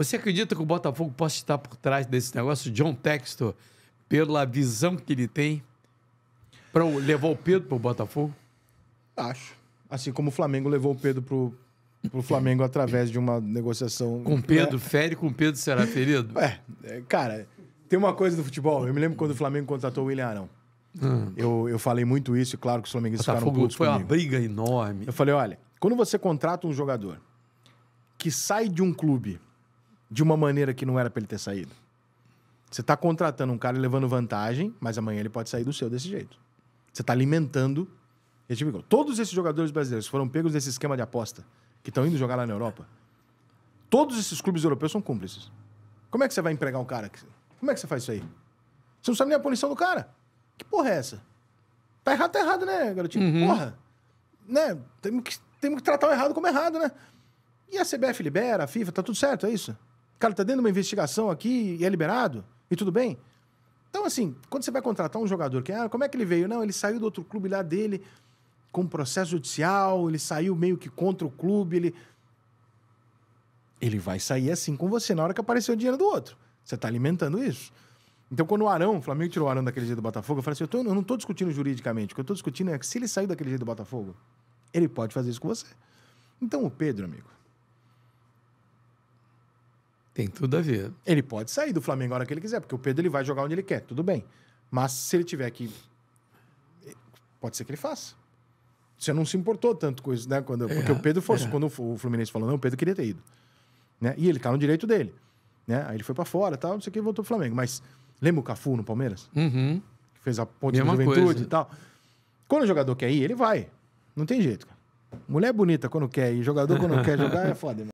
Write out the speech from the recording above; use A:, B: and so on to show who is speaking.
A: Você acredita que o Botafogo possa estar por trás desse negócio, John Textor, pela visão que ele tem para levar o Pedro para o Botafogo? Acho. Assim como o Flamengo levou o Pedro para o Flamengo através de uma negociação. Com Pedro, né? fere com Pedro será ferido? É, é, cara, tem uma coisa do futebol. Eu me lembro quando o Flamengo contratou o William Arão. Hum. Eu, eu falei muito isso, e claro que os flamenguistas Botafogo ficaram putos Foi uma briga enorme. Eu falei, olha, quando você contrata um jogador que sai de um clube de uma maneira que não era para ele ter saído. Você está contratando um cara e levando vantagem, mas amanhã ele pode sair do seu desse jeito. Você está alimentando esse Todos esses jogadores brasileiros foram pegos nesse esquema de aposta, que estão indo jogar lá na Europa. Todos esses clubes europeus são cúmplices. Como é que você vai empregar um cara? Como é que você faz isso aí? Você não sabe nem a punição do cara. Que porra é essa? Tá errado, tá errado, né, garotinho? Uhum. Porra. Né? Temos que, temos que tratar o errado como errado, né? E a CBF libera, a FIFA, tá tudo certo, é isso? cara tá dentro de uma investigação aqui e é liberado, e tudo bem. Então, assim, quando você vai contratar um jogador, que, ah, como é que ele veio? Não, ele saiu do outro clube lá dele com processo judicial, ele saiu meio que contra o clube, ele... Ele vai sair assim com você na hora que aparecer o dinheiro do outro. Você está alimentando isso. Então, quando o Arão, o Flamengo tirou o Arão daquele jeito do Botafogo, eu falei assim: eu, tô, eu não estou discutindo juridicamente, o que eu estou discutindo é que se ele saiu daquele jeito do Botafogo, ele pode fazer isso com você. Então, o Pedro, amigo, tem tudo a ver. Ele pode sair do Flamengo a hora que ele quiser, porque o Pedro ele vai jogar onde ele quer, tudo bem. Mas se ele tiver que. Eh, pode ser que ele faça. Você não se importou tanto com isso, né? Quando, é, porque o Pedro fosse. É. Quando o Fluminense falou, não, o Pedro queria ter ido. Né? E ele tá no direito dele. Né? Aí ele foi para fora tal, não sei o que, voltou pro Flamengo. Mas lembra o Cafu no Palmeiras? Uhum. Que fez a ponte Mesma de juventude coisa. e tal. Quando o jogador quer ir, ele vai. Não tem jeito, cara. Mulher bonita quando quer ir, jogador quando quer jogar é foda, irmão.